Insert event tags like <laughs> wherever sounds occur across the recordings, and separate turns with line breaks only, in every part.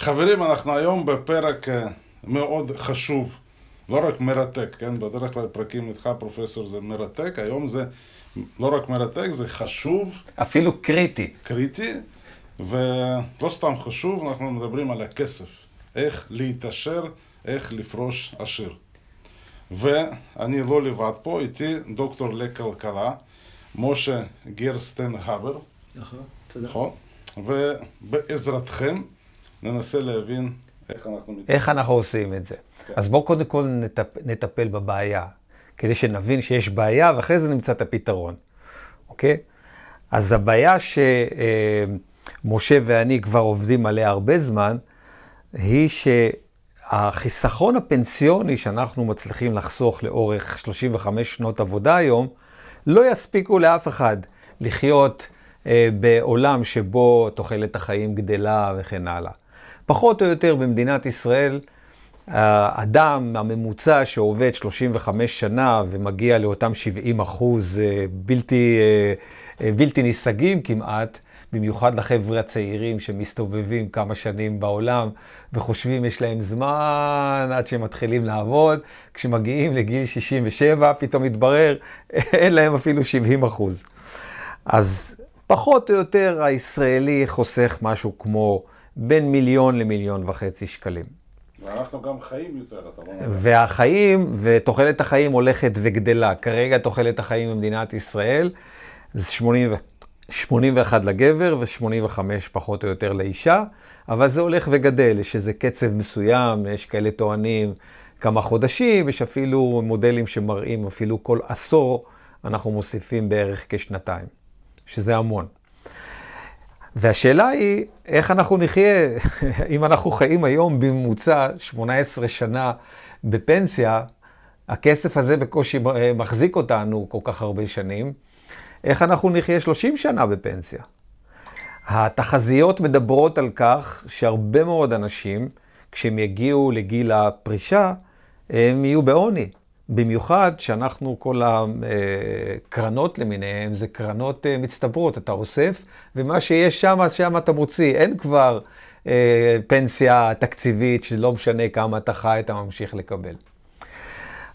חברים, אנחנו היום בפרק אה, מאוד חשוב, לא רק מרתק, כן? בדרך כלל פרקים איתך, פרופסור, זה מרתק, היום זה לא רק מרתק, זה חשוב. אפילו קריטי. קריטי, ולא סתם חשוב, אנחנו מדברים על הכסף. איך להתעשר, איך לפרוש עשיר. ואני לא לבד פה, איתי דוקטור לכלכלה, משה גרסטנהבר. נכון, תודה. נכון? ובעזרתכם, ננסה להבין איך אנחנו... איך אנחנו
עושים את זה. כן. אז בואו קודם כל נטפ... נטפל בבעיה, כדי שנבין שיש בעיה, ואחרי זה נמצא את הפתרון, אוקיי? אז הבעיה שמשה אה, ואני כבר עובדים עליה הרבה זמן, היא שהחיסכון הפנסיוני שאנחנו מצליחים לחסוך לאורך 35 שנות עבודה היום, לא יספיקו לאף אחד לחיות אה, בעולם שבו תוחלת החיים גדלה וכן הלאה. פחות או יותר במדינת ישראל, האדם הממוצע שעובד 35 שנה ומגיע לאותם 70 אחוז אה, בלתי, אה, אה, בלתי נישגים כמעט, במיוחד לחבר'ה הצעירים שמסתובבים כמה שנים בעולם וחושבים יש להם זמן עד שהם מתחילים לעבוד, כשמגיעים לגיל 67 פתאום מתברר <laughs> אין להם אפילו 70 אחוז. אז פחות או יותר הישראלי חוסך משהו כמו בין מיליון למיליון וחצי שקלים.
ואנחנו גם חיים יותר, אתה אומר.
והחיים, ותוחלת החיים הולכת וגדלה. כרגע תוחלת החיים במדינת ישראל זה 80, 81 לגבר ו-85 פחות או יותר לאישה, אבל זה הולך וגדל, יש איזה קצב מסוים, יש כאלה טוענים כמה חודשים, יש אפילו מודלים שמראים אפילו כל עשור אנחנו מוסיפים בערך כשנתיים, שזה המון. והשאלה היא, איך אנחנו נחיה <laughs> אם אנחנו חיים היום בממוצע 18 שנה בפנסיה, הכסף הזה בקושי אה, מחזיק אותנו כל כך הרבה שנים, איך אנחנו נחיה 30 שנה בפנסיה? התחזיות מדברות על כך שהרבה מאוד אנשים, כשהם יגיעו לגיל הפרישה, הם יהיו בעוני. במיוחד שאנחנו, כל הקרנות למיניהן, זה קרנות אה, מצטברות, אתה אוסף, ומה שיש שם, שם אתה מוציא. אין כבר אה, פנסיה תקציבית, שלא משנה כמה אתה חי, אתה ממשיך לקבל.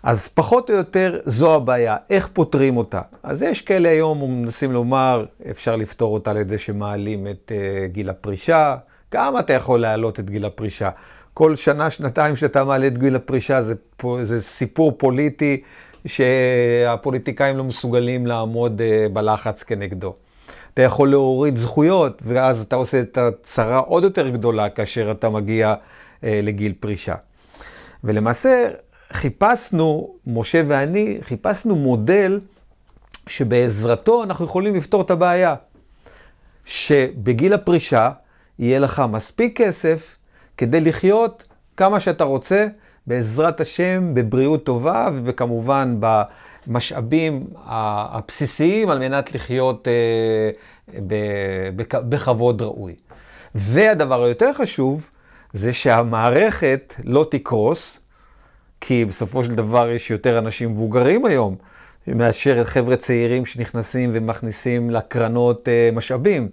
אז פחות או יותר זו הבעיה, איך פותרים אותה. אז יש כאלה היום, מנסים לומר, אפשר לפתור אותה על ידי שמעלים את אה, גיל הפרישה. כמה אתה יכול להעלות את גיל הפרישה? כל שנה, שנתיים שאתה מעלה את גיל הפרישה, זה, זה סיפור פוליטי שהפוליטיקאים לא מסוגלים לעמוד אה, בלחץ כנגדו. אתה יכול להוריד זכויות, ואז אתה עושה את הצרה עוד יותר גדולה כאשר אתה מגיע אה, לגיל פרישה. ולמעשה, חיפשנו, משה ואני, חיפשנו מודל שבעזרתו אנחנו יכולים לפתור את הבעיה. שבגיל הפרישה יהיה לך מספיק כסף כדי לחיות כמה שאתה רוצה, בעזרת השם, בבריאות טובה וכמובן במשאבים הבסיסיים על מנת לחיות אה, בכבוד ראוי. והדבר היותר חשוב זה שהמערכת לא תקרוס, כי בסופו של דבר יש יותר אנשים מבוגרים היום מאשר חבר'ה צעירים שנכנסים ומכניסים לקרנות אה, משאבים.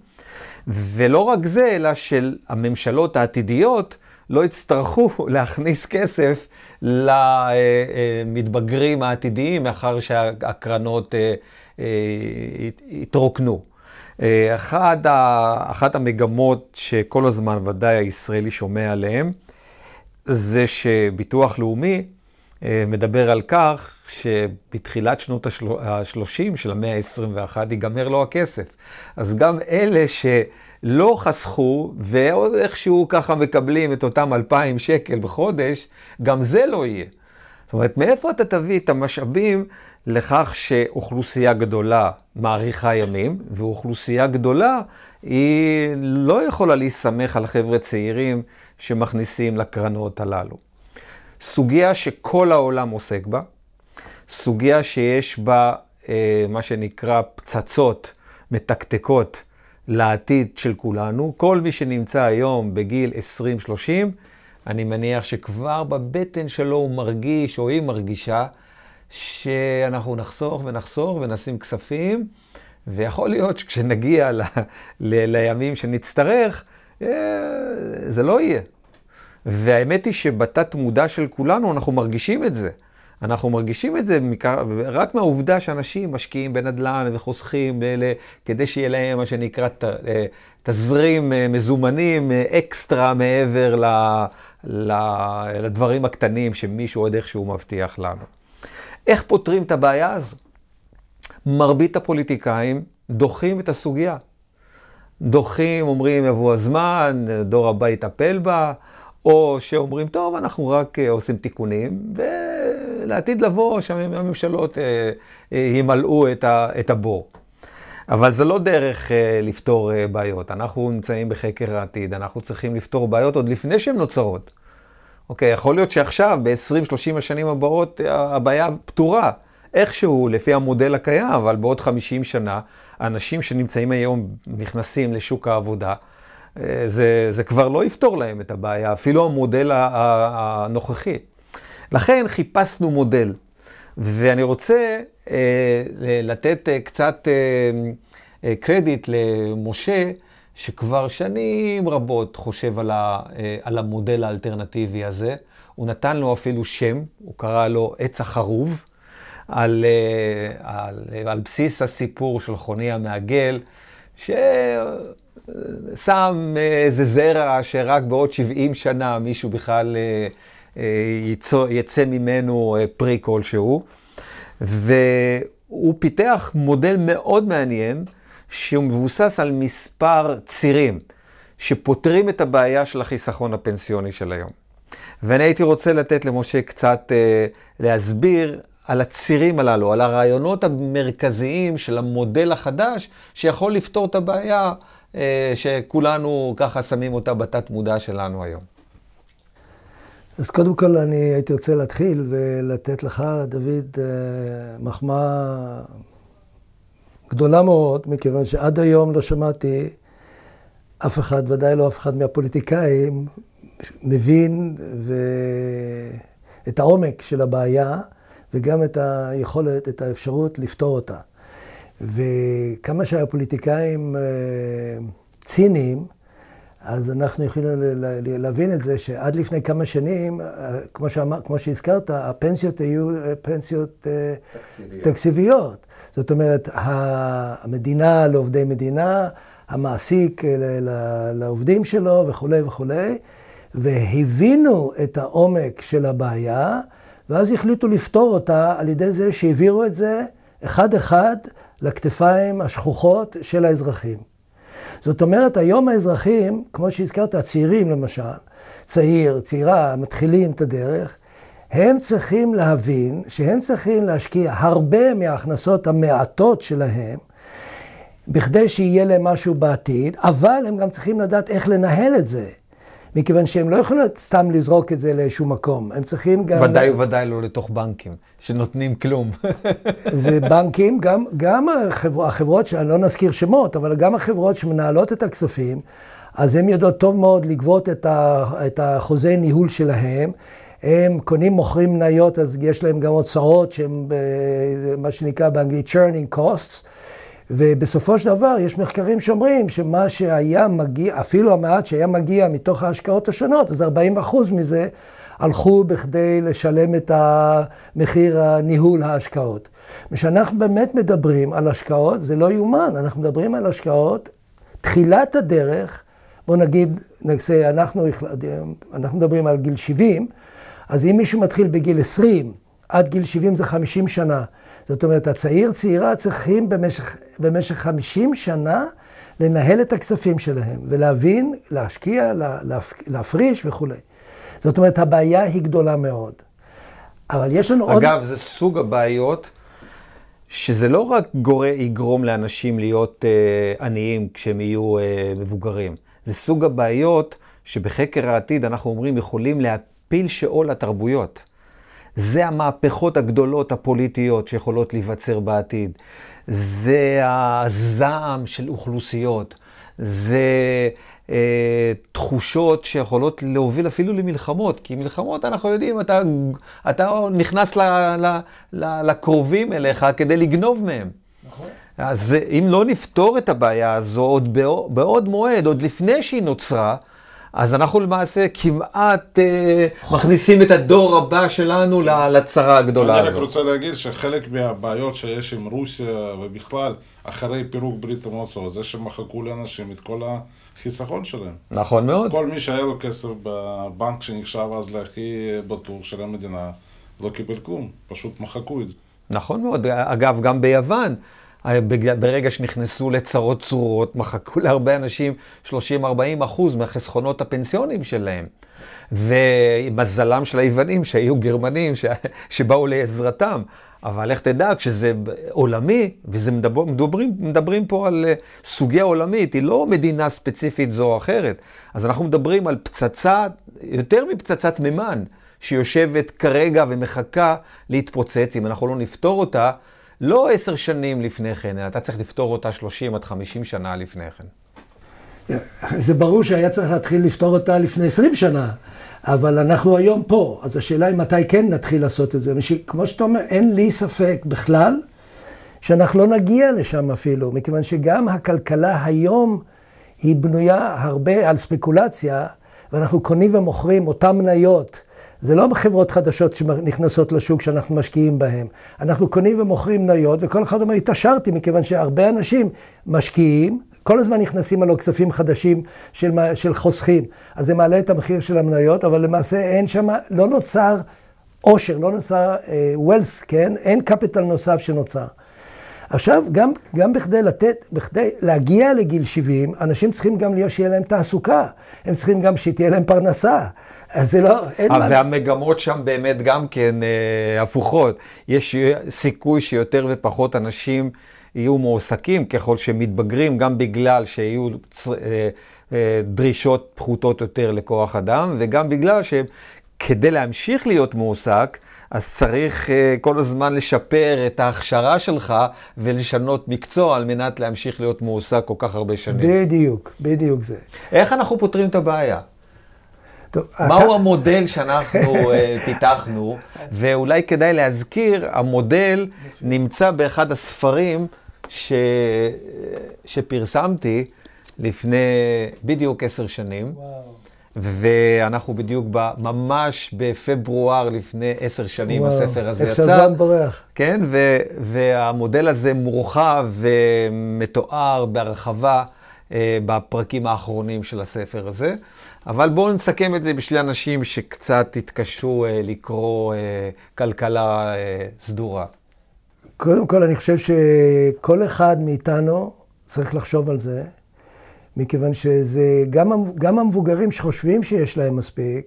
ולא רק זה, אלא של הממשלות העתידיות לא יצטרכו <laughs> להכניס כסף למתבגרים העתידיים מאחר שהקרנות אה, אה, התרוקנו. אה, אחד, אחת המגמות שכל הזמן ודאי הישראלי שומע עליהן, זה שביטוח לאומי אה, מדבר על כך שבתחילת שנות ה-30 של המאה ה-21 ייגמר לו הכסף. אז גם אלה שלא חסכו ועוד איכשהו ככה מקבלים את אותם 2,000 שקל בחודש, גם זה לא יהיה. זאת אומרת, מאיפה אתה תביא את המשאבים לכך שאוכלוסייה גדולה מאריכה ימים, ואוכלוסייה גדולה היא לא יכולה להסמך על חבר'ה צעירים שמכניסים לקרנות הללו. סוגיה שכל העולם עוסק בה, סוגיה שיש בה אה, מה שנקרא פצצות מתקתקות לעתיד של כולנו. כל מי שנמצא היום בגיל 20-30, אני מניח שכבר בבטן שלו הוא מרגיש, או היא מרגישה, שאנחנו נחסוך ונחסוך ונשים כספים, ויכול להיות שכשנגיע ל, ל, לימים שנצטרך, אה, זה לא יהיה. והאמת היא שבתת מודע של כולנו אנחנו מרגישים את זה. אנחנו מרגישים את זה רק מהעובדה שאנשים משקיעים בנדל"ן וחוסכים ל- כדי שיהיה להם מה שנקרא ת- אה, תזרים אה, מזומנים אה, אקסטרה מעבר ל- ל- לדברים הקטנים שמישהו עוד איכשהו מבטיח לנו. איך פותרים את הבעיה הזו? מרבית הפוליטיקאים דוחים את הסוגיה. דוחים, אומרים, יבוא הזמן, דור הבא יטפל בה. או שאומרים, טוב, אנחנו רק אה, עושים תיקונים, ולעתיד לבוא שהממשלות אה, אה, ימלאו את הבור. אבל זה לא דרך uh, לפתור uh, בעיות. אנחנו נמצאים בחקר העתיד, אנחנו צריכים לפתור בעיות עוד לפני שהן נוצרות. אוקיי, okay, יכול להיות שעכשיו, ב-20-30 השנים הבאות, הבעיה פתורה. איכשהו, לפי המודל הקיים, אבל בעוד 50 שנה, אנשים שנמצאים היום, נכנסים לשוק העבודה, אה, זה, זה כבר לא יפתור להם את הבעיה, אפילו המודל הנוכחי. לכן חיפשנו מודל, ואני רוצה אה, לתת אה, קצת קרדיט למשה, שכבר שנים רבות חושב על המודל האלטרנטיבי הזה. הוא נתן לו אפילו שם, הוא קרא לו עץ החרוב, על, על, על בסיס הסיפור של חוני המעגל, ש... שם איזה זרע שרק בעוד 70 שנה מישהו בכלל אה, אה, יצא, יצא ממנו אה, פרי כלשהו. והוא פיתח מודל מאוד מעניין, שהוא מבוסס על מספר צירים שפותרים את הבעיה של החיסכון הפנסיוני של היום. ואני הייתי רוצה לתת למשה קצת אה, להסביר על הצירים הללו, על הרעיונות המרכזיים של המודל החדש שיכול לפתור את הבעיה אה, שכולנו ככה שמים אותה בתת מודע שלנו היום.
אז קודם כל אני הייתי רוצה להתחיל ולתת לך, דוד, אה, מחמאה גדולה מאוד, מכיוון שעד היום לא שמעתי אף אחד, ודאי לא אף אחד מהפוליטיקאים, מבין ו... את העומק של הבעיה וגם את היכולת, את האפשרות לפתור אותה. וכמה שהפוליטיקאים אה, ציניים, אז אנחנו יכולים להבין את זה שעד לפני כמה שנים, אה, כמו, שאמר, כמו שהזכרת, הפנסיות היו אה, פנסיות תקציביות. תקציביות. זאת אומרת, המדינה לעובדי מדינה, המעסיק לעובדים שלו וכולי וכולי, והבינו את העומק של הבעיה, ואז החליטו לפתור אותה על ידי זה שהעבירו את זה אחד-אחד לכתפיים השחוחות של האזרחים. זאת אומרת, היום האזרחים, כמו שהזכרת, הצעירים למשל, צעיר, צעירה, מתחילים את הדרך, הם צריכים להבין שהם צריכים להשקיע הרבה מההכנסות המעטות שלהם, בכדי שיהיה להם משהו בעתיד, אבל הם גם צריכים לדעת איך לנהל את זה. מכיוון שהם לא יכולים סתם לזרוק את זה לאיזשהו מקום, הם צריכים גם... ודאי
וודאי לא לתוך בנקים, שנותנים כלום. <laughs> זה
בנקים, גם, גם החברות, החברות, שאני לא נזכיר שמות, אבל גם החברות שמנהלות את הכספים, אז הן יודעות טוב מאוד לגבות את, ה, את החוזה ניהול שלהם. הם קונים, מוכרים מניות, אז יש להם גם הוצאות שהן אה, מה שנקרא באנגלית churning costs. ובסופו של דבר יש מחקרים שאומרים שמה שהיה מגיע, אפילו המעט שהיה מגיע מתוך ההשקעות השונות, אז 40 אחוז מזה הלכו בכדי לשלם את מחיר הניהול ההשקעות. כשאנחנו באמת מדברים על השקעות, זה לא יאומן, אנחנו מדברים על השקעות, תחילת הדרך, בואו נגיד, נעשה, אנחנו, אנחנו מדברים על גיל 70, אז אם מישהו מתחיל בגיל 20, עד גיל 70 זה 50 שנה. זאת אומרת, הצעיר, צעירה, צריכים במשך, במשך 50 שנה לנהל את הכספים שלהם, ולהבין, להשקיע, לה, להפריש וכולי. זאת אומרת, הבעיה היא גדולה מאוד. אבל יש לנו אגב, עוד... אגב,
זה סוג הבעיות. שזה לא רק גורא, יגרום לאנשים להיות אה, עניים כשהם יהיו אה, מבוגרים. זה סוג הבעיות שבחקר העתיד אנחנו אומרים יכולים להפיל שאול לתרבויות. זה המהפכות הגדולות הפוליטיות שיכולות להיווצר בעתיד. זה הזעם של אוכלוסיות. זה אה, תחושות שיכולות להוביל אפילו למלחמות, כי מלחמות, אנחנו יודעים, אתה, אתה נכנס ל, ל, ל, לקרובים אליך כדי לגנוב מהם. נכון. אז אם לא נפתור את הבעיה הזו עוד בעוד מועד, עוד לפני שהיא נוצרה, אז אנחנו למעשה כמעט אה, מכניסים את הדור הבא שלנו לצרה הגדולה הזאת. אני רק רוצה
להגיד שחלק מהבעיות שיש עם רוסיה ובכלל, אחרי פירוק ברית המועצות, זה שמחקו לאנשים את כל החיסכון שלהם. נכון מאוד. כל מי שהיה לו כסף בבנק שנחשב אז להכי בטוח של המדינה, לא קיבל כלום, פשוט מחקו את זה.
נכון מאוד, אגב, גם ביוון. אה, ברגע שנכנסו לצרות צרורות, מחקו להרבה אנשים 30-40 אחוז מהחסכונות הפנסיונים שלהם. ומזלם של היוונים שהיו גרמנים ש... שבאו לעזרתם. אבל איך תדע, כשזה עולמי, ומדברים מדבר, פה על אה, סוגיה עולמית, היא לא מדינה ספציפית זו או אחרת. אז אנחנו מדברים על פצצה, יותר מפצצת מימן, שיושבת כרגע ומחכה להתפוצץ. אם אנחנו לא נפתור אותה, לא עשר שנים לפני כן, אלא אתה צריך לפתור אותה שלושים עד חמישים שנה לפני כן.
זה ברור שהיה צריך להתחיל לפתור אותה לפני עשרים שנה, אבל אנחנו היום פה, אז השאלה היא מתי כן נתחיל לעשות את זה. כמו שאתה אומר, אין לי ספק בכלל שאנחנו לא נגיע לשם אפילו, מכיוון שגם הכלכלה היום היא בנויה הרבה על ספקולציה, ואנחנו קונים ומוכרים אותן מניות. זה לא חברות חדשות שנכנסות לשוק שאנחנו משקיעים בהן. אנחנו קונים ומוכרים מניות, וכל אחד אומר, התעשרתי, מכיוון שהרבה אנשים משקיעים, כל הזמן נכנסים הלוא כספים חדשים של, של חוסכים. אז זה מעלה את המחיר של המניות, אבל למעשה אין שם, לא נוצר עושר, לא נוצר uh, wealth, כן? אין capital נוסף שנוצר. עכשיו, גם, גם בכדי לתת, בכדי להגיע לגיל 70, אנשים צריכים גם להיות שיהיה להם תעסוקה. הם צריכים גם שתהיה להם פרנסה. אז זה לא, אין אה, מה...
והמגמות שם באמת גם כן אה, הפוכות. יש סיכוי שיותר ופחות אנשים יהיו מועסקים ככל שמתבגרים, גם בגלל שיהיו... צ... אה, אה, דרישות פחותות יותר לכוח אדם, וגם בגלל שהם כדי להמשיך להיות מועסק, אז צריך uh, כל הזמן לשפר את ההכשרה שלך ולשנות מקצוע על מנת להמשיך להיות מועסק כל כך הרבה שנים.
בדיוק, בדיוק זה.
איך אנחנו פותרים את הבעיה? טוב, מהו אתה... המודל שאנחנו uh, <laughs> פיתחנו? ואולי כדאי להזכיר, המודל נמצא באחד הספרים ש... אה, שפרסמתי לפני בדיוק עשר שנים. וואו. ואנחנו בדיוק ב, ממש בפברואר לפני עשר שנים וואו, הספר הזה יצא. איך שהזמן בורח. כן, ו, והמודל הזה מורחב ומתואר בהרחבה אה, בפרקים האחרונים של הספר הזה. אבל בואו נסכם את זה בשביל אנשים שקצת התקשו אה, לקרוא אה, כלכלה סדורה.
קודם כל, אני חושב שכל אחד מאיתנו צריך לחשוב על זה. מכיוון שזה גם, גם המבוגרים שחושבים שיש להם מספיק,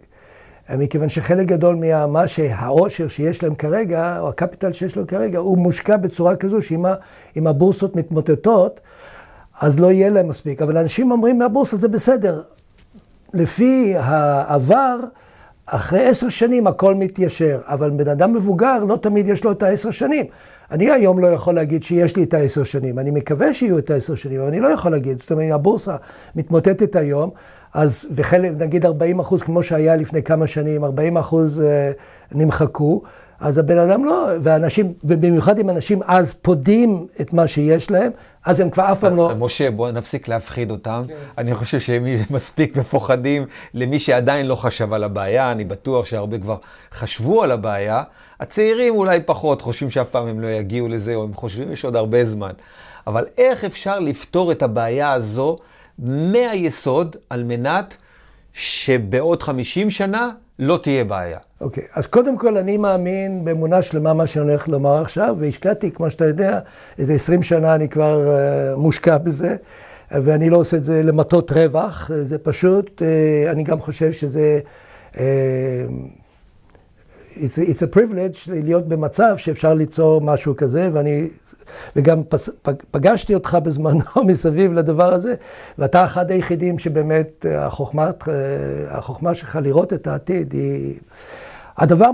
מכיוון שחלק גדול ממה שהעושר שיש להם כרגע, או הקפיטל שיש להם כרגע, הוא מושקע בצורה כזו שאם הבורסות מתמוטטות, אז לא יהיה להם מספיק. אבל אנשים אומרים מהבורסה זה בסדר. לפי העבר, אחרי עשר שנים הכל מתיישר, אבל בן אדם מבוגר לא תמיד יש לו את העשר שנים. אני היום לא יכול להגיד שיש לי את העשר שנים, אני מקווה שיהיו את העשר שנים, אבל אני לא יכול להגיד, זאת אומרת, הבורסה מתמוטטת היום, אז וחלק, נגיד 40 אחוז, כמו שהיה לפני כמה שנים, 40 אחוז אה, נמחקו, אז הבן אדם לא, ואנשים, ובמיוחד אם אנשים אז פודים את מה שיש
להם, אז הם כבר אף פעם לא... משה, בוא נפסיק להפחיד אותם. כן. אני חושב שהם <laughs> מספיק מפוחדים למי שעדיין לא חשב על הבעיה, אני בטוח שהרבה כבר חשבו על הבעיה. הצעירים אולי פחות חושבים שאף פעם הם לא יגיעו לזה, או הם חושבים שיש עוד הרבה זמן. אבל איך אפשר לפתור את הבעיה הזו מהיסוד, על מנת שבעוד 50 שנה לא תהיה בעיה. אוקיי, okay. אז קודם כל אני
מאמין באמונה שלמה מה שאני הולך לומר עכשיו, והשקעתי, כמו שאתה יודע, איזה 20 שנה אני כבר uh, מושקע בזה, ואני לא עושה את זה למטות רווח, זה פשוט, אה, אני גם חושב שזה... אה, it's, it's a privilege להיות במצב שאפשר ליצור משהו כזה, ואני, וגם פס, פגשתי אותך בזמנו <laughs> מסביב לדבר הזה, ואתה אחד היחידים שבאמת אה, החוכמה, אה, החוכמה שלך לראות את העתיד היא... הדבר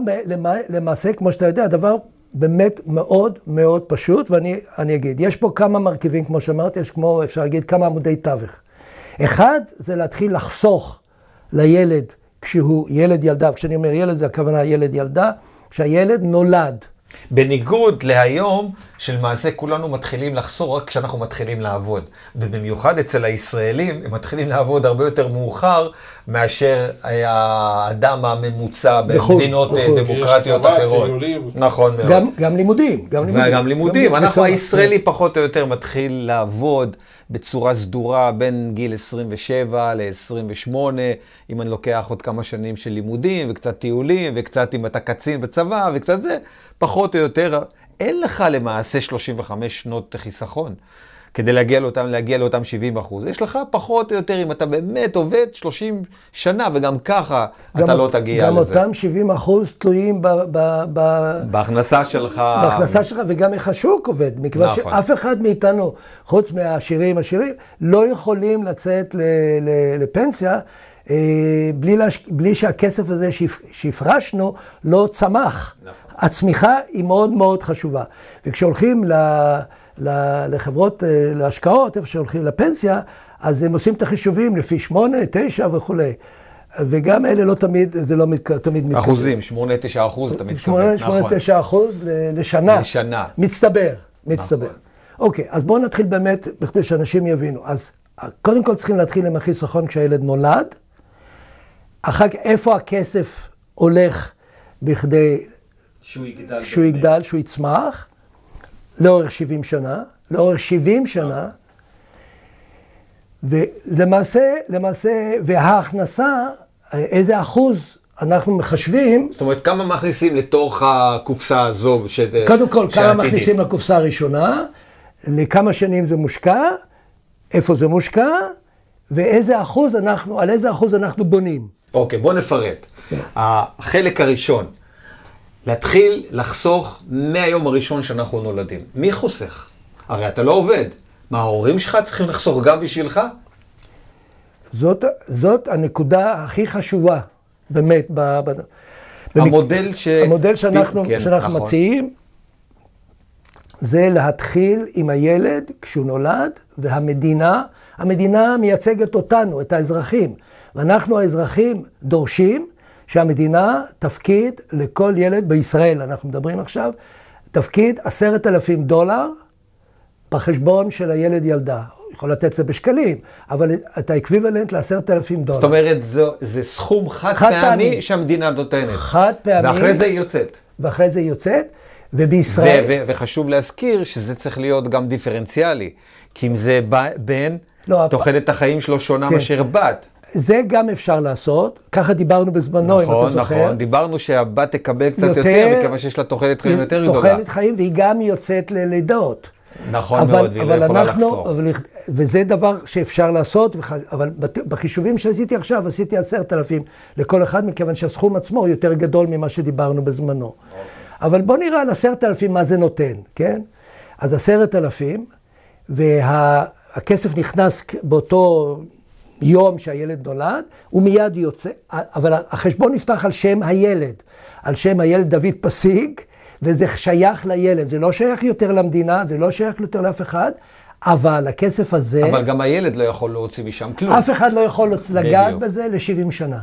למעשה, כמו שאתה יודע, הדבר באמת מאוד מאוד פשוט, ואני אגיד, יש פה כמה מרכיבים, כמו שאמרתי, יש כמו, אפשר להגיד, כמה עמודי תווך. אחד, זה להתחיל לחסוך לילד כשהוא ילד ילדה, וכשאני אומר ילד זה הכוונה ילד ילדה, כשהילד נולד.
בניגוד להיום, שלמעשה כולנו מתחילים לחסור רק כשאנחנו מתחילים לעבוד. ובמיוחד אצל הישראלים, הם מתחילים לעבוד הרבה יותר מאוחר מאשר אה, האדם הממוצע נכון, במדינות אה, נכון, דמוקרטיות נכון. אחרות. נכון מאוד. גם,
גם לימודים. גם לימודים. וגם לימודים. גם אנחנו, הישראלי
פחות או יותר מתחיל לעבוד. בצורה סדורה בין גיל 27 ל-28, אם אני לוקח עוד כמה שנים של לימודים וקצת טיולים וקצת אם אתה קצין בצבא וקצת זה, פחות או יותר, אין לך למעשה 35 שנות חיסכון. כדי להגיע לאותם, להגיע לאותם 70 אחוז. יש לך פחות או יותר, אם אתה באמת עובד 30 שנה, וגם ככה גם אתה לא אות, לא תגיע גם לזה. גם אותם
70 אחוז תלויים ב, ב, ב,
בהכנסה שלך. בהכנסה
שלך, וגם איך השוק עובד. מכיוון נכון. שאף אחד מאיתנו, חוץ מהעשירים, עשירים, לא יכולים לצאת ל, ל, לפנסיה. אה, בלי, לש, בלי שהכסף הזה שיפ, שיפרשנו לא צמח. נכון. הצמיחה היא מאוד מאוד חשובה. וכשהולכים ל... לחברות אה, להשקעות, איפה שהולכים לפנסיה, אז הם עושים את החישובים לפי שמונה, תשע וכולי. וגם אלה לא תמיד, זה לא מתק... תמיד מתקדם. אחוזים,
שמונה, תשע אחוז, אתה מתכוון, שמונה, נכון. תשע
אחוז לשנה. לשנה. מצטבר, נכון. מצטבר. נכון. אוקיי, אז בואו נתחיל באמת, בכדי שאנשים יבינו. אז אה, קודם כל צריכים להתחיל עם החיסכון כשהילד נולד, אחר כך איפה הכסף הולך בכדי... שהוא יגדל. שהוא יגדל, שהוא יצמח. לאורך 70 שנה, לאורך 70 שנה, ולמעשה, למעשה, וההכנסה, איזה אחוז אנחנו מחשבים...
זאת אומרת, כמה מכניסים לתוך הקופסה הזו? ש... קודם כל, שעתידית. כמה מכניסים
לקופסה הראשונה, לכמה שנים זה מושקע, איפה זה מושקע, ואיזה אחוז אנחנו, על איזה אחוז
אנחנו בונים. אוקיי, בוא נפרט. Yeah. כן. החלק הראשון, להתחיל לחסוך מהיום הראשון שאנחנו נולדים. מי חוסך? הרי אתה לא עובד. מה, ההורים שלך צריכים לחסוך גם בשבילך? זאת, זאת
הנקודה הכי חשובה, באמת. ב, ב, המודל במק... ש... המודל שאנחנו, כן, שאנחנו נכון. מציעים זה להתחיל עם הילד כשהוא נולד, והמדינה, המדינה מייצגת אותנו, את האזרחים. ואנחנו האזרחים דורשים שהמדינה תפקיד לכל ילד, בישראל אנחנו מדברים עכשיו, תפקיד עשרת אלפים דולר בחשבון של הילד ילדה. יכול לתת את זה בשקלים, אבל את האקוויוולנט לעשרת אלפים דולר. זאת
אומרת, זה, זה סכום חד, חד פעמי, פעמי שהמדינה נותנת. חד פעמי. ואחרי זה היא יוצאת.
ואחרי זה היא יוצאת, ובישראל... ו-
ו- וחשוב להזכיר שזה צריך להיות גם דיפרנציאלי. כי אם זה בן, לא, תוחלת הפ... החיים שלו שונה כן. מאשר בת.
זה גם אפשר לעשות, ככה דיברנו בזמנו, נכון, אם אתה נכון, זוכר. נכון, נכון,
דיברנו שהבת תקבל קצת יותר, יותר מכיוון שיש לה תוחלת חיים יותר גדולה. תוחלת
חיים, והיא גם יוצאת ללידות.
נכון אבל, מאוד, והיא לא יכולה אנחנו, לחסוך.
אבל, וזה דבר שאפשר לעשות, אבל בחישובים שעשיתי עכשיו, עשיתי עשרת אלפים לכל אחד, מכיוון שהסכום עצמו יותר גדול ממה שדיברנו בזמנו. אוקיי. אבל בוא נראה על עשרת אלפים מה זה נותן, כן? אז עשרת אלפים, והכסף נכנס באותו יום שהילד נולד, הוא מיד יוצא, אבל החשבון נפתח על שם הילד, על שם הילד דוד פסיק, וזה שייך לילד, זה לא שייך יותר למדינה, זה לא שייך יותר לאף אחד, אבל הכסף הזה... אבל
גם הילד לא יכול להוציא משם כלום. אף אחד לא יכול לגעת בזה
ל-70 שנה.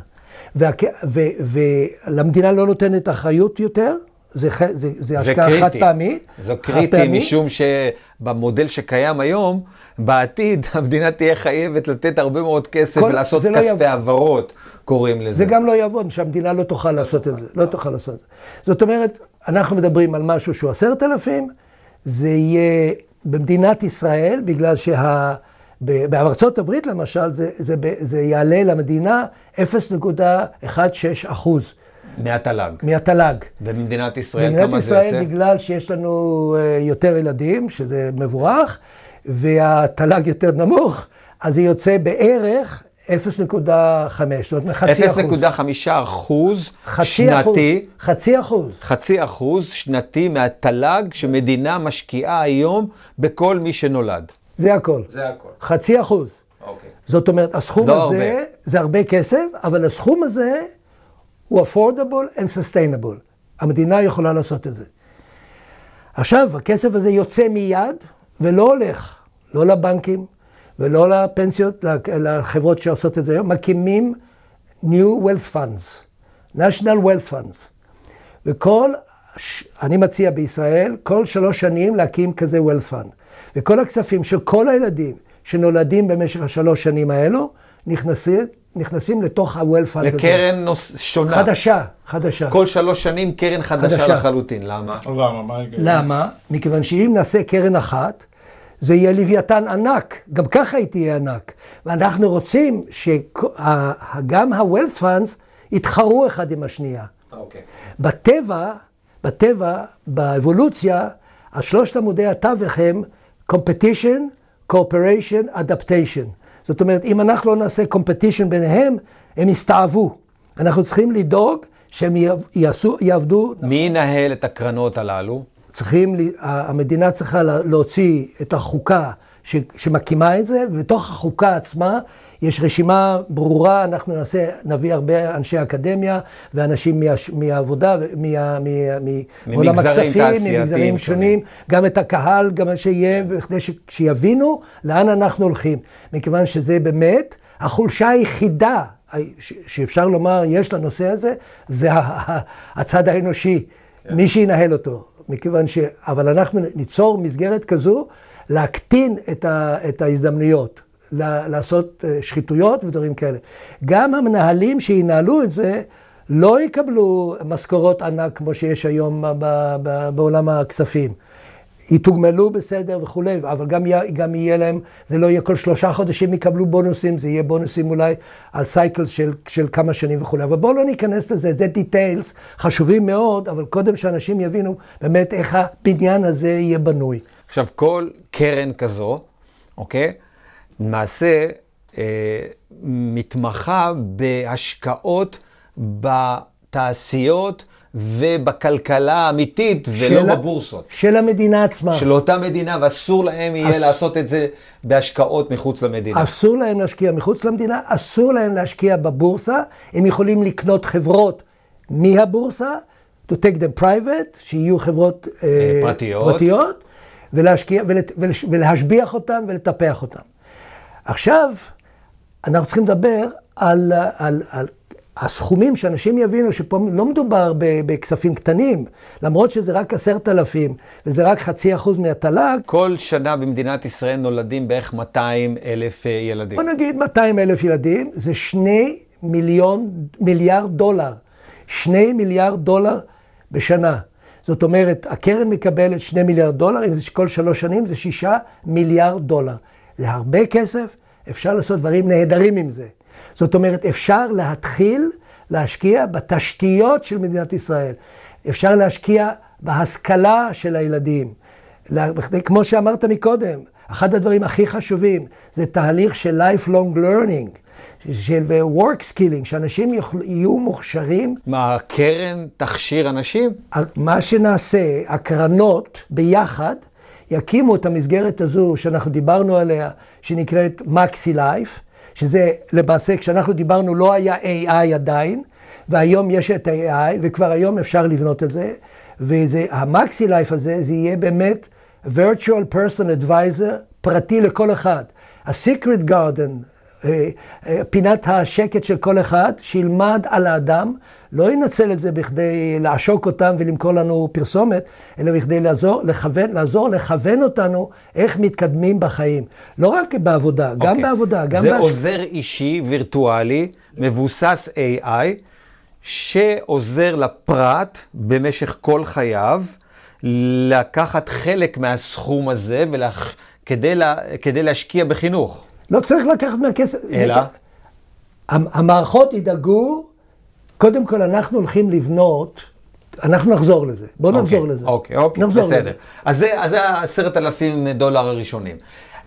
ולמדינה לא נותנת אחריות יותר, זה, זה, זה השקעה חד פעמית. זה קריטי, משום
שבמודל שקיים היום, בעתיד <laughs> המדינה תהיה חייבת לתת הרבה מאוד כסף כל... ולעשות לא כספי לא יב... העברות, קוראים לזה. זה
גם לא יעבוד, שהמדינה לא תוכל לעשות את זה. לא תוכל לעשות את זה. זאת אומרת, אנחנו מדברים על משהו שהוא עשרת אלפים, זה יהיה במדינת ישראל, בגלל שה... בארצות הברית למשל, זה, זה, זה יעלה למדינה 0.16 אחוז. מהתל"ג. מהתל"ג.
ובמדינת
ישראל כמה ישראל, זה יוצא? במדינת ישראל,
בגלל שיש לנו אה, יותר ילדים, שזה מבורך, והתל"ג יותר נמוך, אז זה יוצא בערך 0.5, זאת אומרת חצי
אחוז. 0.5 אחוז שנתי. חצי אחוז. חצי אחוז שנתי מהתל"ג שמדינה משקיעה היום בכל מי שנולד. זה הכל. זה הכל.
חצי אחוז. אוקיי. זאת אומרת, הסכום לא הזה, הרבה. זה הרבה כסף, אבל הסכום הזה הוא affordable and sustainable. המדינה יכולה לעשות את זה. עכשיו, הכסף הזה יוצא מיד. ולא הולך, לא לבנקים ולא לפנסיות, לחברות שעושות את זה היום, מקימים New Wealth Funds, National Wealth Funds. וכל, אני מציע בישראל, כל שלוש שנים להקים כזה Wealth Fund. וכל הכספים של כל הילדים שנולדים במשך השלוש שנים האלו, נכנסים, נכנסים לתוך ה-Wealth Fund. לקרן
נוס... שונה. חדשה, חדשה. כל שלוש שנים קרן חדשה, חדשה. לחלוטין, למה? למה? למה?
מכיוון שאם נעשה קרן אחת, זה יהיה לוויתן ענק, גם ככה היא תהיה ענק. ואנחנו רוצים שגם ה-Wealth Funds יתחרו אחד עם השנייה. אוקיי. Okay. בטבע, בטבע, באבולוציה, השלושת עמודי התווך הם Competition, Cooperation, Adaptation. זאת אומרת, אם אנחנו לא נעשה Competition ביניהם, הם יסתעבו. אנחנו צריכים לדאוג שהם יעשו, יעבדו...
מי ינהל את הקרנות הללו?
צריכים, המדינה צריכה להוציא את החוקה שמקימה את זה, ובתוך החוקה עצמה יש רשימה ברורה, אנחנו נעשה, נביא הרבה אנשי אקדמיה ואנשים מהעבודה, מעולם הכספים, ממגזרים שונים, גם את הקהל, גם שיהיה, כדי שיבינו לאן אנחנו הולכים. מכיוון שזה באמת החולשה היחידה שאפשר לומר יש לנושא הזה, זה הצד האנושי, כן. מי שינהל אותו. מכיוון ש... אבל אנחנו ניצור מסגרת כזו להקטין את, ה... את ההזדמנויות, ל... לעשות אה, שחיתויות ודברים כאלה. גם המנהלים שינהלו את זה, לא יקבלו משכורות ענק כמו שיש היום ב... ב... בעולם הכספים. יתוגמלו בסדר וכולי, אבל גם, גם יהיה להם, זה לא יהיה כל שלושה חודשים יקבלו בונוסים, זה יהיה בונוסים אולי על סייקל של, של כמה שנים וכולי. אבל בואו לא ניכנס לזה, זה דיטיילס חשובים מאוד, אבל קודם שאנשים יבינו באמת איך הבניין הזה יהיה בנוי.
עכשיו, כל קרן כזו, אוקיי? למעשה אה, מתמחה בהשקעות בתעשיות. ובכלכלה האמיתית, ולא של בבורסות.
של המדינה עצמה. של
אותה מדינה, ואסור להם יהיה אס... לעשות את זה בהשקעות מחוץ למדינה. אסור
להם להשקיע מחוץ למדינה, אסור להם להשקיע בבורסה. הם יכולים לקנות חברות מהבורסה, to take them private, שיהיו חברות אה, אה, פרטיות, פרטיות ולהשקיע, ולהשביח אותם ולטפח אותם. עכשיו, אנחנו צריכים לדבר על, על, על, על הסכומים שאנשים יבינו שפה לא מדובר בכספים קטנים, למרות שזה רק עשרת אלפים וזה רק חצי אחוז מהתל"ג.
כל שנה במדינת ישראל נולדים בערך 200 אלף אה, ילדים. בוא נגיד
200 אלף ילדים, זה שני מיליון, מיליארד דולר. שני מיליארד דולר בשנה. זאת אומרת, הקרן מקבלת שני מיליארד דולר, אם זה כל שלוש שנים זה שישה מיליארד דולר. זה הרבה כסף, אפשר לעשות דברים נהדרים עם זה. זאת אומרת, אפשר להתחיל להשקיע בתשתיות של מדינת ישראל. אפשר להשקיע בהשכלה של הילדים. כמו שאמרת מקודם, אחד הדברים הכי חשובים זה תהליך של lifelong learning, של work skilling, שאנשים יוכל, יהיו מוכשרים.
מה, הקרן תכשיר אנשים? מה
שנעשה, הקרנות ביחד, יקימו את המסגרת הזו שאנחנו דיברנו עליה, שנקראת Maxi Life. שזה למעשה, כשאנחנו דיברנו לא היה AI עדיין, והיום יש את AI, וכבר היום אפשר לבנות את זה, והמקסי לייף הזה, זה יהיה באמת virtual person advisor פרטי לכל אחד. ה-secret garden אה, אה, פינת השקט של כל אחד, שילמד על האדם, לא ינצל את זה בכדי לעשוק אותם ולמכור לנו פרסומת, אלא בכדי לעזור, לכוון, לעזור, לכוון אותנו איך מתקדמים בחיים. לא רק בעבודה, okay. גם אוקיי. בעבודה, גם... זה באש... עוזר
אישי וירטואלי, מבוסס AI, שעוזר לפרט במשך כל חייו לקחת חלק מהסכום הזה ולה... כדי, לה... כדי להשקיע בחינוך.
לא צריך לקחת מהכסף. אלא? המערכות ידאגו, קודם כל אנחנו הולכים לבנות, אנחנו נחזור לזה. בואו אוקיי, נחזור אוקיי, לזה. אוקיי, אוקיי, נחזור בסדר. לזה.
אז זה, אז זה אלפים דולר הראשונים.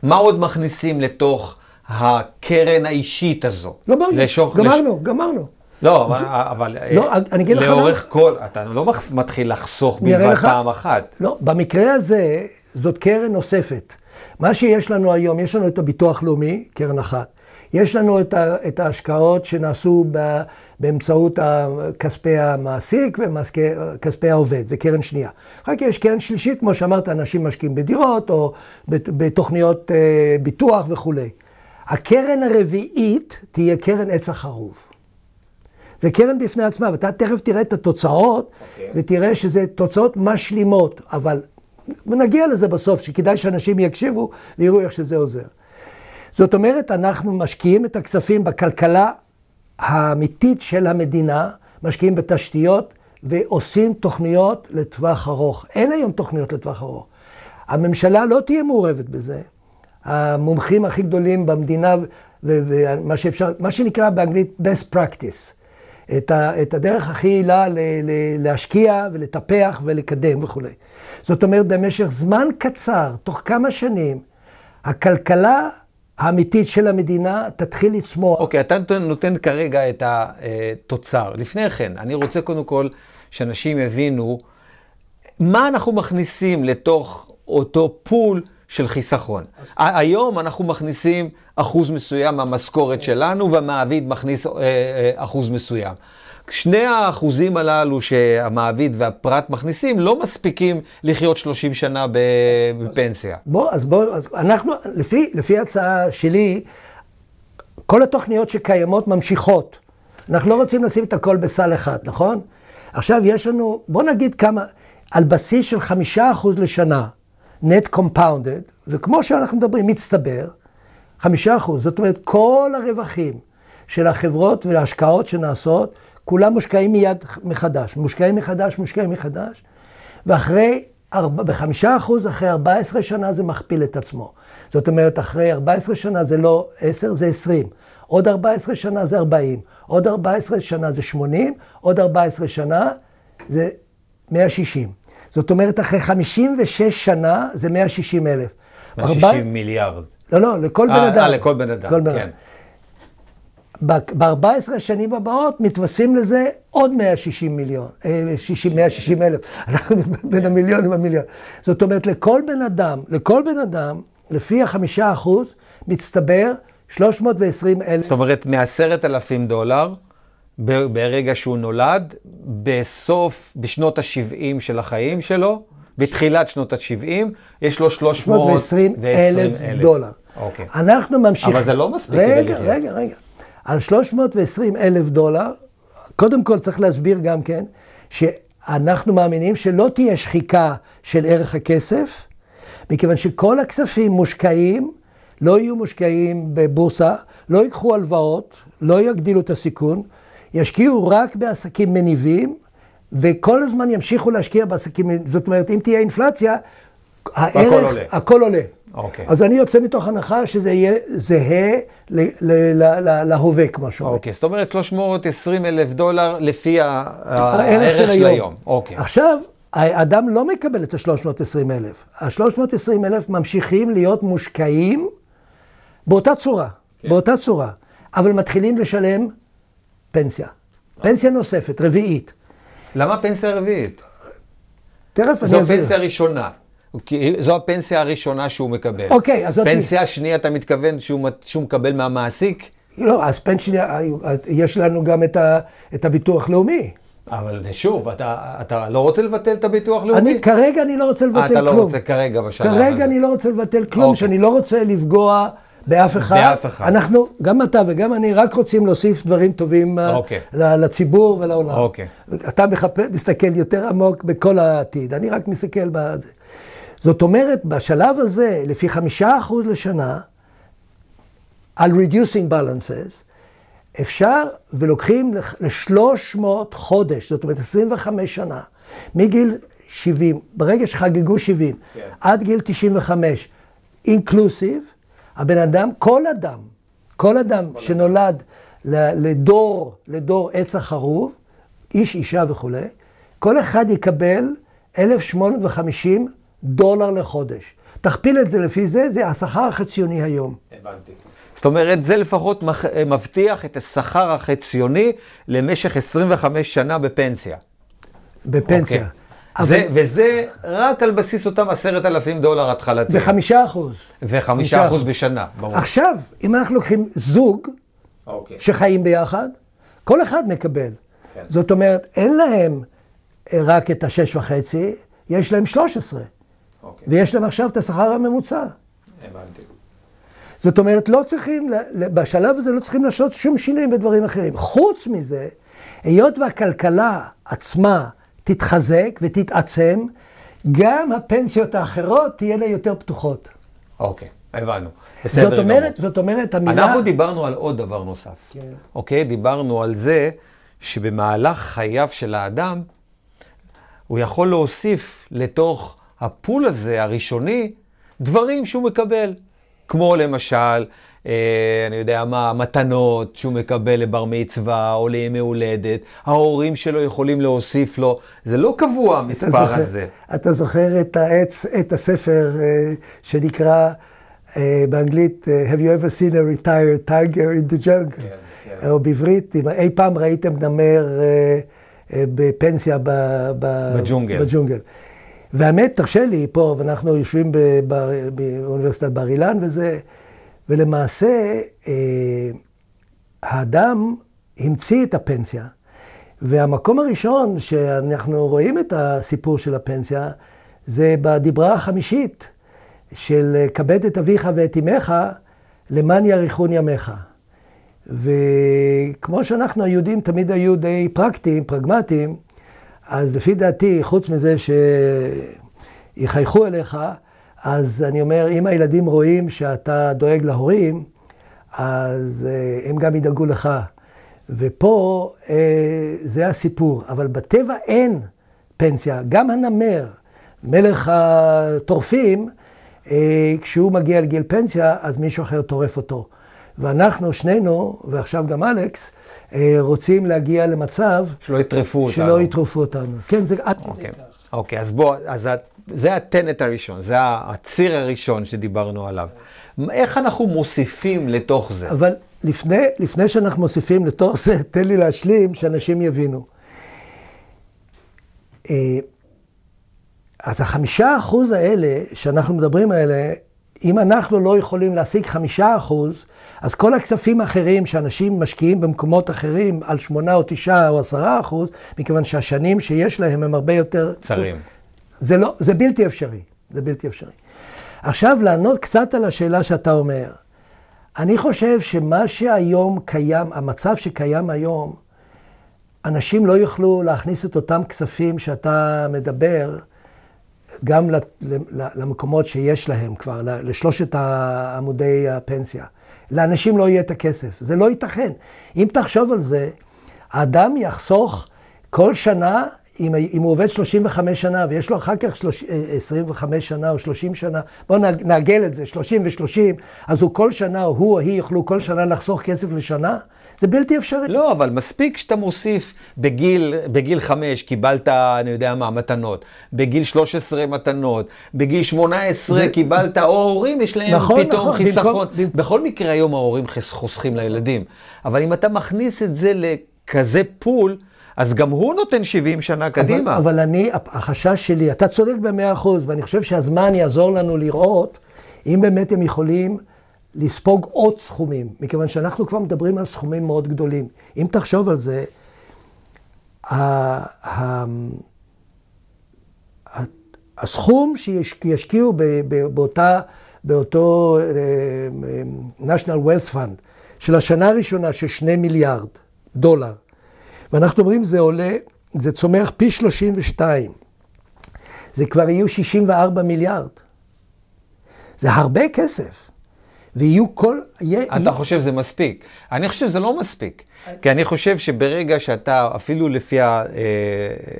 מה עוד מכניסים לתוך הקרן האישית הזו? לא ברור, לשוח, גמרנו, לש... גמרנו. לא, זה... אבל אה, לא, אני אגיד לך לאורך כל, אתה לא מתחיל לחסוך בלבד לך... אחת.
לא, במקרה הזה, זאת קרן נוספת. מה שיש לנו היום, יש לנו את הביטוח לאומי, קרן אחת. יש לנו את, ה, את ההשקעות שנעשו ב, באמצעות כספי המעסיק וכספי העובד, זה קרן שנייה. אחר כך יש קרן שלישית, כמו שאמרת, אנשים משקיעים בדירות או בתוכניות אה, ביטוח וכולי. הקרן הרביעית תהיה קרן עץ החרוב. זה קרן בפני עצמה, ואתה תכף תראה את התוצאות, okay. אוקיי. ותראה שזה תוצאות משלימות, אבל נגיע לזה בסוף, שכדאי שאנשים יקשיבו ויראו איך שזה עוזר. זאת אומרת, אנחנו משקיעים את הכספים בכלכלה האמיתית של המדינה, משקיעים בתשתיות ועושים תוכניות לטווח ארוך. אין היום תוכניות לטווח ארוך. הממשלה לא תהיה מעורבת בזה. המומחים הכי גדולים במדינה, ומה שאפשר, מה שנקרא באנגלית best practice. את, ה, את הדרך הכי יעילה להשקיע ולטפח ולקדם וכולי. זאת אומרת, במשך זמן קצר, תוך כמה שנים,
הכלכלה האמיתית של המדינה תתחיל לצמוח. אוקיי, okay, אתה נותן כרגע את התוצר. לפני כן, אני רוצה קודם כל שאנשים יבינו מה אנחנו מכניסים לתוך אותו פול של חיסכון. אז... היום אנחנו מכניסים אחוז מסוים מהמשכורת כן. שלנו, והמעביד מכניס אה, אה, אחוז מסוים. שני האחוזים הללו שהמעביד והפרט מכניסים לא מספיקים לחיות 30 שנה בפנסיה.
בוא, אז בוא, אז אנחנו, לפי, לפי הצעה שלי, כל התוכניות שקיימות ממשיכות. אנחנו לא רוצים לשים את הכל בסל אחד, נכון? עכשיו יש לנו, בוא נגיד כמה, על בסיס של חמישה אחוז לשנה, נט קומפאונדד, וכמו שאנחנו מדברים, מצטבר, חמישה אחוז. זאת אומרת, כל הרווחים של החברות וההשקעות שנעשות, כולם מושקעים מיד מחדש. מושקעים מחדש, מושקעים מחדש, ואחרי, בחמישה אחוז, אחרי 14 שנה זה מכפיל את עצמו. זאת אומרת, אחרי 14 שנה זה לא 10, זה 20. עוד 14 שנה זה 40. עוד 14 שנה זה 80. עוד 14 שנה זה 160. זאת אומרת, אחרי 56 שנה זה 160 אלף. 160 מיליארד. לא, לא, לכל אה, בן אה, אדם. אה, לכל בן אדם, כן. ב-14 השנים הבאות מתווספים לזה עוד 160 מיליון, 60, אה, 160 אלף, <laughs> אנחנו בין המיליון למיליון. זאת אומרת, לכל בן אדם, לכל בן אדם, לפי החמישה
אחוז, מצטבר 320 אלף. זאת אומרת, מעשרת אלפים דולר, ברגע שהוא נולד, בסוף, בשנות ה-70 של החיים שלו, בתחילת שנות ה-70, יש לו 320 אלף דולר. אוקיי.
אנחנו ממשיכים. אבל זה לא מספיק רגע, כדי לחיות. רגע, רגע. על 320 אלף דולר, קודם כל צריך להסביר גם כן, שאנחנו מאמינים שלא תהיה שחיקה של ערך הכסף, מכיוון שכל הכספים מושקעים, לא יהיו מושקעים בבורסה, לא ייקחו הלוואות, לא יגדילו את הסיכון, ישקיעו רק בעסקים מניבים, וכל הזמן ימשיכו להשקיע בעסקים, זאת אומרת, אם תהיה אינפלציה, הערך, הכל עולה. הכל עולה. אוקיי. אז אני יוצא מתוך הנחה שזה יהיה זהה להווה, כמו שאומרים.
אוקיי, זאת אומרת 320 אלף דולר לפי הערך של של היום. אוקיי.
עכשיו, האדם לא מקבל את ה-320 אלף. ה-320 אלף ממשיכים להיות מושקעים באותה צורה, כן. באותה צורה, אבל מתחילים לשלם פנסיה. פנסיה נוספת, רביעית.
למה פנסיה רביעית? תכף אני אסביר. זו פנסיה ראשונה. זו הפנסיה הראשונה שהוא מקבל. אוקיי, אז... זאת... פנסיה שנייה, אתה מתכוון שהוא, שהוא מקבל מהמעסיק?
לא, אז פנסיה, יש לנו גם את, ה, את הביטוח לאומי.
אבל שוב, אתה, אתה לא רוצה לבטל את הביטוח לאומי? אני
כרגע אני לא רוצה אה, לבטל 아, כלום. אתה לא רוצה
כרגע בשנה. כרגע
אני לא רוצה לבטל כלום, אוקיי. שאני לא רוצה לפגוע באף אחד. באף אחד. אנחנו, גם אתה וגם אני, רק רוצים להוסיף דברים טובים אה, אוקיי. לציבור ולעולם. אוקיי. אתה מחפה, מסתכל יותר עמוק בכל העתיד, אני רק מסתכל בזה. זאת אומרת, בשלב הזה, לפי חמישה אחוז לשנה, על reducing balances, אפשר ולוקחים ל-300 חודש, זאת אומרת 25 שנה, מגיל 70, ברגע שחגגו 70, כן. עד גיל 95, אינקלוסיב, הבן אדם, כל אדם, כל אדם כל שנולד אדם. לדור, לדור עץ החרוב, איש, אישה וכולי, כל אחד יקבל 1,850 דולר לחודש. תכפיל את זה לפי זה, זה השכר החציוני היום. הבנתי.
זאת אומרת, זה לפחות מבטיח את השכר החציוני למשך 25 שנה בפנסיה.
בפנסיה. Okay. אוקיי.
אבל... זה, וזה רק על בסיס אותם עשרת אלפים דולר התחלתי.
וחמישה אחוז.
וחמישה אחוז אחוז בשנה, ברור. עכשיו,
אם אנחנו לוקחים זוג okay. אוקיי. שחיים ביחד, כל אחד מקבל. Okay. כן. זאת אומרת, אין להם רק את השש וחצי, יש להם שלוש עשרה. אוקיי. ויש להם עכשיו את השכר הממוצע. הבנתי. זאת אומרת, לא צריכים, בשלב הזה לא צריכים לעשות שום שינויים בדברים אחרים. חוץ מזה, היות והכלכלה עצמה תתחזק ותתעצם, גם הפנסיות האחרות תהיינה יותר פתוחות.
אוקיי, הבנו. בסדר זאת אומרת, זאת אומרת, המילה... אנחנו דיברנו על עוד דבר נוסף. כן. אוקיי? דיברנו על זה שבמהלך חייו של האדם, הוא יכול להוסיף לתוך הפול הזה, הראשוני, דברים שהוא מקבל. כמו למשל, אה, אני יודע מה, מתנות שהוא מקבל לבר מצווה או לימי הולדת, ההורים שלו יכולים להוסיף לו, זה לא קבוע המספר אתה זוכר, הזה.
אתה זוכר את העץ, את הספר אה, שנקרא אה, באנגלית, אה, Have you ever seen a retired tiger in the jungle? כן, כן. או בעברית, אם אי פעם ראיתם נמר אה, אה, בפנסיה ב, ב, בג'ונגל. בג'ונגל. והאמת, תרשה לי, פה, ואנחנו יושבים באוניברסיטת בר אילן וזה, ולמעשה, אה, האדם המציא את הפנסיה, והמקום הראשון שאנחנו רואים את הסיפור של הפנסיה, זה בדיברה החמישית של אה, כבד את אביך ואת אמך, למען יאריכון ימיך. וכמו שאנחנו היהודים תמיד היו די פרקטיים, פרגמטיים, אז לפי דעתי, חוץ מזה שיחייכו אליך, אז אני אומר, אם הילדים רואים שאתה דואג להורים, אז אה, הם גם ידאגו לך. ופה אה, זה הסיפור, אבל בטבע אין פנסיה. גם הנמר, מלך הטורפים, אה, כשהוא מגיע לגיל פנסיה, אז מישהו אחר טורף אותו. ואנחנו שנינו, ועכשיו גם אלכס, אה, רוצים להגיע למצב...
שלא יטרפו אותנו. שלא
יטרפו אותנו. כן, זה עד כדי
אוקיי. כך. אוקיי, אז בוא, אז זה הטנט הראשון, זה הציר הראשון שדיברנו עליו. איך אנחנו מוסיפים לתוך זה?
אבל לפני, לפני שאנחנו מוסיפים לתוך זה, <laughs> תן לי להשלים, שאנשים יבינו. אה, אז החמישה אחוז האלה, שאנחנו מדברים עליהם, אם אנחנו לא יכולים להשיג חמישה אחוז, אז כל הכספים האחרים שאנשים משקיעים במקומות אחרים על שמונה או תשעה או עשרה אחוז, מכיוון שהשנים שיש להם הם הרבה יותר... צרים. זה לא, זה בלתי אפשרי. זה בלתי אפשרי. עכשיו, לענות קצת על השאלה שאתה אומר. אני חושב שמה שהיום קיים, המצב שקיים היום, אנשים לא יוכלו להכניס את אותם כספים שאתה מדבר, גם למקומות שיש להם כבר, לשלושת עמודי הפנסיה. לאנשים לא יהיה את הכסף, זה לא ייתכן. אם תחשוב על זה, האדם יחסוך כל שנה אם, אם הוא עובד 35 שנה ויש לו אחר כך 30, 25 אה, שנה או 30 שנה, בואו נעגל את זה, 30 ו-30,
אז הוא כל שנה, או הוא או היא יוכלו כל שנה לחסוך כסף לשנה? זה בלתי אפשרי. לא, אבל מספיק שאתה מוסיף בגיל, בגיל 5 קיבלת, אני יודע מה, מתנות, בגיל 13 מתנות, בגיל 18 זה, קיבלת, או ההורים יש להם נכון, פתאום נכון, חיסכון. במקום, במקום... בכל מקרה היום ההורים חוסכים לילדים, אבל אם אתה מכניס את זה לכזה פול, אז גם הוא נותן 70 שנה קדימה. אבל,
אבל אני, החשש שלי, אתה צודק ב-100 אחוז, ואני חושב שהזמן יעזור לנו לראות אם באמת הם יכולים לספוג עוד סכומים, מכיוון שאנחנו כבר מדברים על סכומים מאוד גדולים. אם תחשוב על זה, הסכום שישקיעו באותה, באותו אה, אה, אה, national wealth fund של השנה הראשונה של 2 מיליארד דולר, ואנחנו אומרים זה עולה, זה צומח פי 32. זה כבר יהיו 64 מיליארד. זה הרבה כסף.
ויהיו כל... יהיה, אתה יהיה... חושב שזה מספיק. אני חושב שזה לא מספיק. אני... כי אני חושב שברגע שאתה, אפילו לפי אה,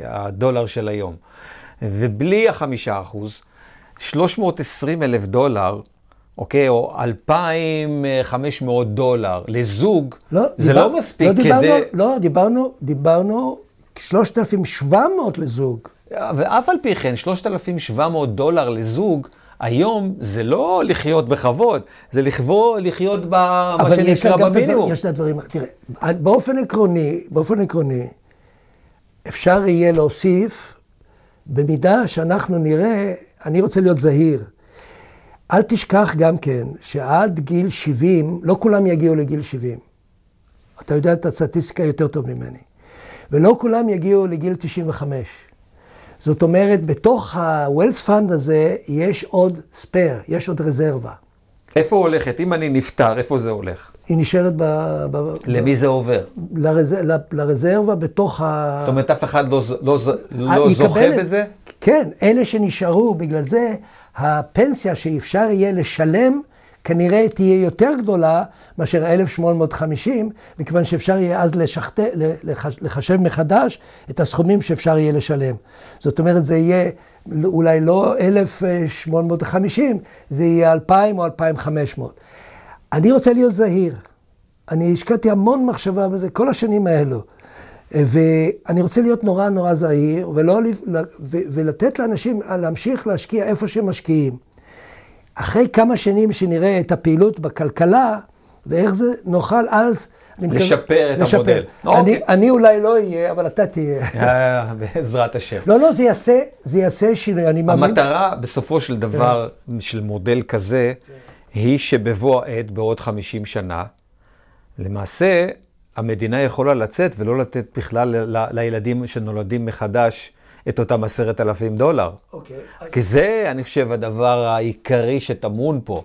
הדולר של היום, ובלי החמישה אחוז, 320 אלף דולר אוקיי, או 2,500 דולר לזוג, לא, זה לא דיבר, לא מספיק לא דיברנו, כדי...
לא,
דיברנו, דיברנו 3,700 לזוג.
ואף על פי כן, 3,700 דולר לזוג, היום זה לא לחיות בכבוד, זה לכבו, לחיות במה שנקרא במינימום. אבל יש את
הדברים, תראה, באופן עקרוני, באופן עקרוני, אפשר יהיה להוסיף, במידה שאנחנו נראה, אני רוצה להיות זהיר. אל תשכח גם כן שעד גיל 70, לא כולם יגיעו לגיל 70. אתה יודע את הסטטיסטיקה יותר טוב ממני. ולא כולם יגיעו לגיל 95. זאת אומרת, בתוך ה-Wealth Fund הזה יש עוד ספייר, יש עוד רזרבה.
איפה הולכת? אם אני נפטר, איפה זה הולך?
היא נשארת ב... ב למי ב, זה עובר? לרז, ל, לרזרבה בתוך ה... זאת
אומרת, אף אחד לא, לא, לא זוכה בזה?
כן, אלה שנשארו, בגלל זה הפנסיה שאפשר יהיה לשלם כנראה תהיה יותר גדולה מאשר 1,850, מכיוון שאפשר יהיה אז לשחת... לחשב מחדש את הסכומים שאפשר יהיה לשלם. זאת אומרת, זה יהיה אולי לא 1,850, זה יהיה 2,000 או 2,500. אני רוצה להיות זהיר. אני השקעתי המון מחשבה בזה כל השנים האלו. ואני רוצה להיות נורא נורא זהיר, ולא, ולתת לאנשים להמשיך להשקיע איפה שהם משקיעים. אחרי כמה שנים שנראה את הפעילות בכלכלה, ואיך זה, נוכל אז... לשפר את לשפר. המודל. אני, okay. אוקיי. אני אולי לא אהיה, אבל אתה תהיה. <laughs>
אה, בעזרת השם.
לא, לא, זה יעשה, זה יעשה שינוי, אני מאמין.
המטרה, בסופו של דבר, של מודל כזה, היא שבבוא העת, בעוד 50 שנה, למעשה, המדינה יכולה לצאת ולא לתת בכלל לילדים שנולדים מחדש את אותם עשרת אלפים דולר. אוקיי. Okay, אז... כי זה, אני חושב, הדבר העיקרי שטמון פה.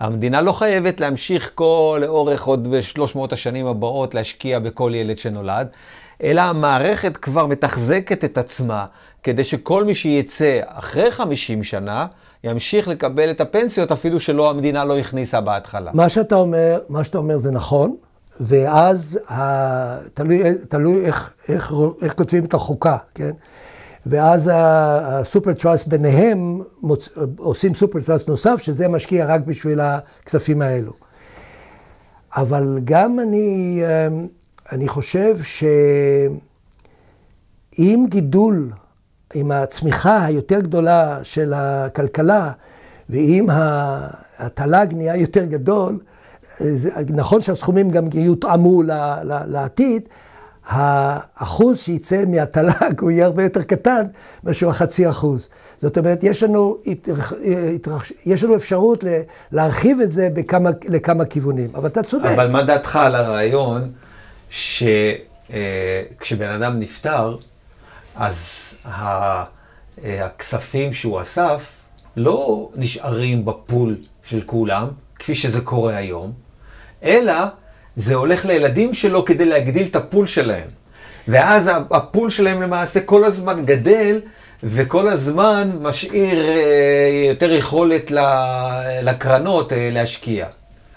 המדינה לא חייבת להמשיך כל לאורך עוד ב-300 השנים הבאות להשקיע בכל ילד שנולד, אלא המערכת כבר מתחזקת את עצמה, כדי שכל מי שיצא אחרי 50 שנה, ימשיך לקבל את הפנסיות אפילו שלא המדינה לא הכניסה בהתחלה. מה
שאתה אומר, מה שאתה אומר זה נכון, ואז תלוי, תלוי איך, איך, איך כותבים את החוקה, כן? ואז הסופר טראסט ביניהם מוצ... עושים סופר טראסט נוסף, שזה משקיע רק בשביל הכספים האלו. אבל גם אני, אמ, אני חושב שאם גידול, עם הצמיחה היותר גדולה של הכלכלה, ואם התל"ג נהיה יותר גדול, זה, נכון שהסכומים גם יותאמו ל, ל, לעתיד, האחוז שיצא מהתל"ג הוא יהיה הרבה יותר קטן מאשר החצי אחוז. זאת אומרת, יש לנו, התרח... יש לנו אפשרות להרחיב את זה בכמה... לכמה כיוונים, אבל אתה
צודק. אבל מה דעתך על הרעיון שכשבן אה, אדם נפטר, אז אה, הכספים שהוא אסף לא נשארים בפול של כולם, כפי שזה קורה היום, אלא זה הולך לילדים שלו כדי להגדיל את הפול שלהם. ואז הפול שלהם למעשה כל הזמן גדל, וכל הזמן משאיר אה, יותר יכולת לקרנות אה, להשקיע.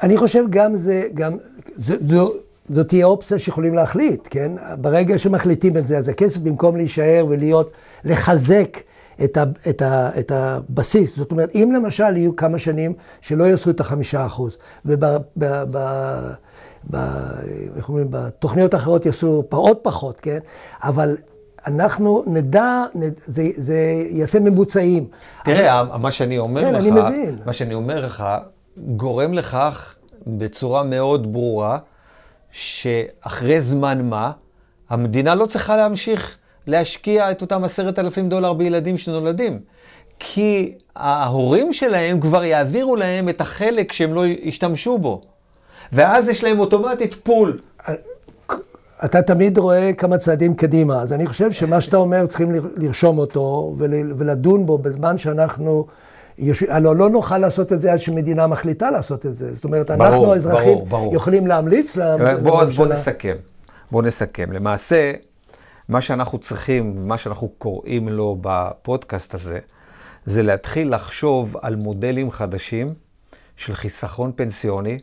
אני חושב גם זה, גם, זו, זו, זו תהיה אופציה שיכולים להחליט, כן? ברגע שמחליטים את זה, אז הכסף במקום להישאר ולהיות, לחזק את, ה, את, ה, את הבסיס. זאת אומרת, אם למשל יהיו כמה שנים שלא יעשו את החמישה אחוז, וב... ב, ב, ב, איך אומרים, בתוכניות האחרות יעשו עוד פחות, כן? אבל אנחנו נדע, נד... זה, זה יעשה ממוצעים. תראה,
אבל... מה שאני אומר כן, לך, אני מבין. מה שאני אומר לך, גורם לכך בצורה מאוד ברורה, שאחרי זמן מה, המדינה לא צריכה להמשיך להשקיע את אותם עשרת אלפים דולר בילדים שנולדים. כי ההורים שלהם כבר יעבירו להם את החלק שהם לא ישתמשו בו. ואז יש להם אוטומטית פול. אתה תמיד
רואה כמה צעדים קדימה, אז אני חושב שמה שאתה אומר צריכים לרשום אותו ולדון בו בזמן שאנחנו... יש... הלוא לא נוכל לעשות את זה עד שמדינה מחליטה לעשות את זה. זאת אומרת, ברור, אנחנו האזרחים ברור, ברור. יכולים להמליץ לממשלה. בוא, בוא נסכם.
בוא נסכם. למעשה, מה שאנחנו צריכים, מה שאנחנו קוראים לו בפודקאסט הזה, זה להתחיל לחשוב על מודלים חדשים של חיסכון פנסיוני,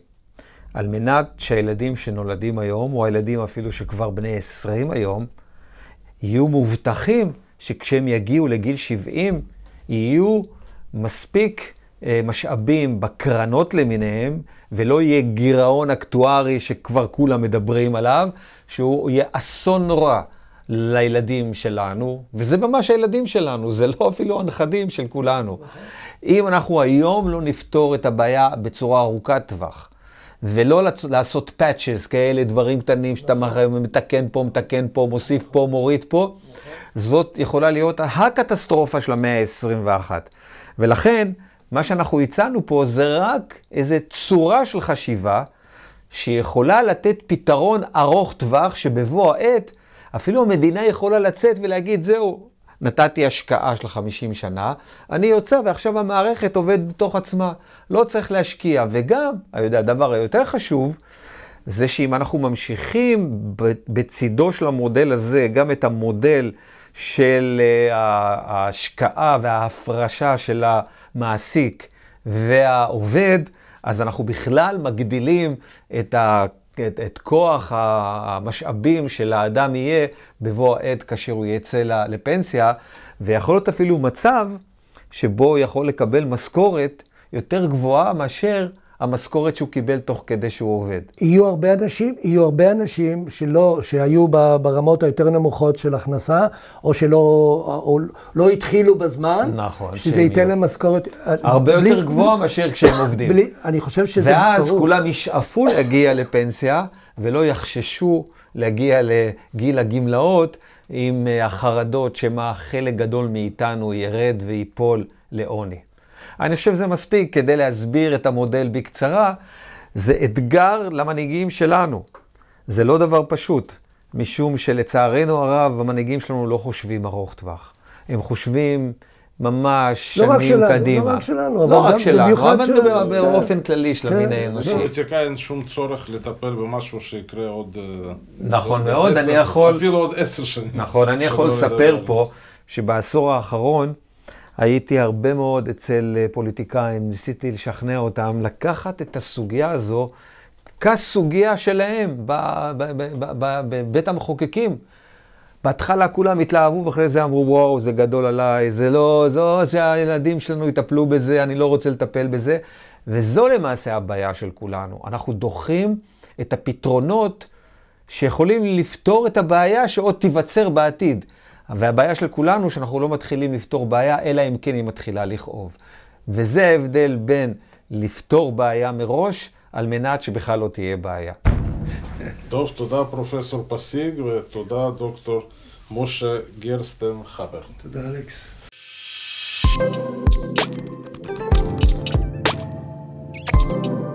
על מנת שהילדים שנולדים היום, או הילדים אפילו שכבר בני 20 היום, יהיו מובטחים שכשהם יגיעו לגיל 70, יהיו מספיק אה, משאבים בקרנות למיניהם, ולא יהיה גירעון אקטוארי שכבר כולם מדברים עליו, שהוא יהיה אסון נורא לילדים שלנו, וזה ממש הילדים שלנו, זה לא אפילו הנכדים של כולנו. אם אנחנו היום לא נפתור את הבעיה בצורה ארוכת טווח, ולא לעשות פאצ'ס כאלה, דברים קטנים שאתה מתקן פה, מתקן פה, מוסיף פה, מוריד פה, זאת יכולה להיות הקטסטרופה של המאה ה-21. ולכן, מה שאנחנו הצענו פה זה רק איזו צורה של חשיבה שיכולה לתת פתרון ארוך טווח שבבוא העת אפילו המדינה יכולה לצאת ולהגיד, זהו, נתתי השקעה של 50 שנה, אני יוצא ועכשיו המערכת עובדת בתוך עצמה. לא צריך להשקיע. וגם, הדבר היותר חשוב, זה שאם אנחנו ממשיכים בצידו של המודל הזה, גם את המודל של אה, ההשקעה וההפרשה של המעסיק והעובד, אז אנחנו בכלל מגדילים את את, את כוח המשאבים של האדם יהיה בבוא העת כאשר הוא יצא לפנסיה, ויכול להיות אפילו מצב שבו הוא יכול לקבל משכורת יותר גבוהה מאשר המשכורת שהוא קיבל תוך כדי שהוא עובד.
יהיו הרבה אנשים, יהיו הרבה אנשים שלא, שהיו ברמות היותר נמוכות של הכנסה, או שלא או, לא התחילו בזמן,
נכון, שזה ייתן
יהיו. להם משכורת... אה, הרבה בלי, יותר גבוהה מאשר כשהם <coughs> עובדים. בלי, אני חושב שזה... ואז ברור.
כולם ישאפו להגיע לפנסיה, ולא יחששו להגיע לגיל הגמלאות עם אה, החרדות שמה חלק גדול מאיתנו ירד וייפול לעוני. אני חושב שזה מספיק כדי להסביר את המודל בקצרה. זה אתגר למנהיגים שלנו. זה לא דבר פשוט, משום שלצערנו הרב, המנהיגים שלנו לא חושבים ארוך טווח. הם חושבים ממש לא שנים שלנו, לא קדימה. לא רק שלנו, לא אבל לא רק שלנו, במיוחד שלנו. לא רק שלנו, אבל אני מדבר באופן כללי של כן. המין האנושי.
לפוליטיקאי לא, אין שום צורך לטפל במשהו שיקרה עוד... אה, נכון מאוד, אני יכול... אפילו
עוד עשר שנים. נכון, אני יכול לספר פה שבעשור האחרון, הייתי הרבה מאוד אצל אה, פוליטיקאים, ניסיתי לשכנע אותם לקחת את הסוגיה הזו כסוגיה שלהם בבית המחוקקים. בהתחלה כולם התלהבו, ואחרי זה אמרו, וואו, זה גדול עליי, זה לא, זו, שהילדים לא, שלנו יטפלו בזה, אני לא רוצה לטפל בזה. וזו למעשה הבעיה של כולנו. אנחנו דוחים את הפתרונות שיכולים לפתור את הבעיה שעוד תיווצר בעתיד. והבעיה של כולנו שאנחנו לא מתחילים לפתור בעיה, אלא אם כן היא מתחילה לכאוב. וזה ההבדל בין לפתור בעיה מראש, על מנת שבכלל לא תהיה בעיה.
טוב, תודה פרופסור פסיג ותודה דוקטור משה גרסטן חבר. תודה אלכס. thank you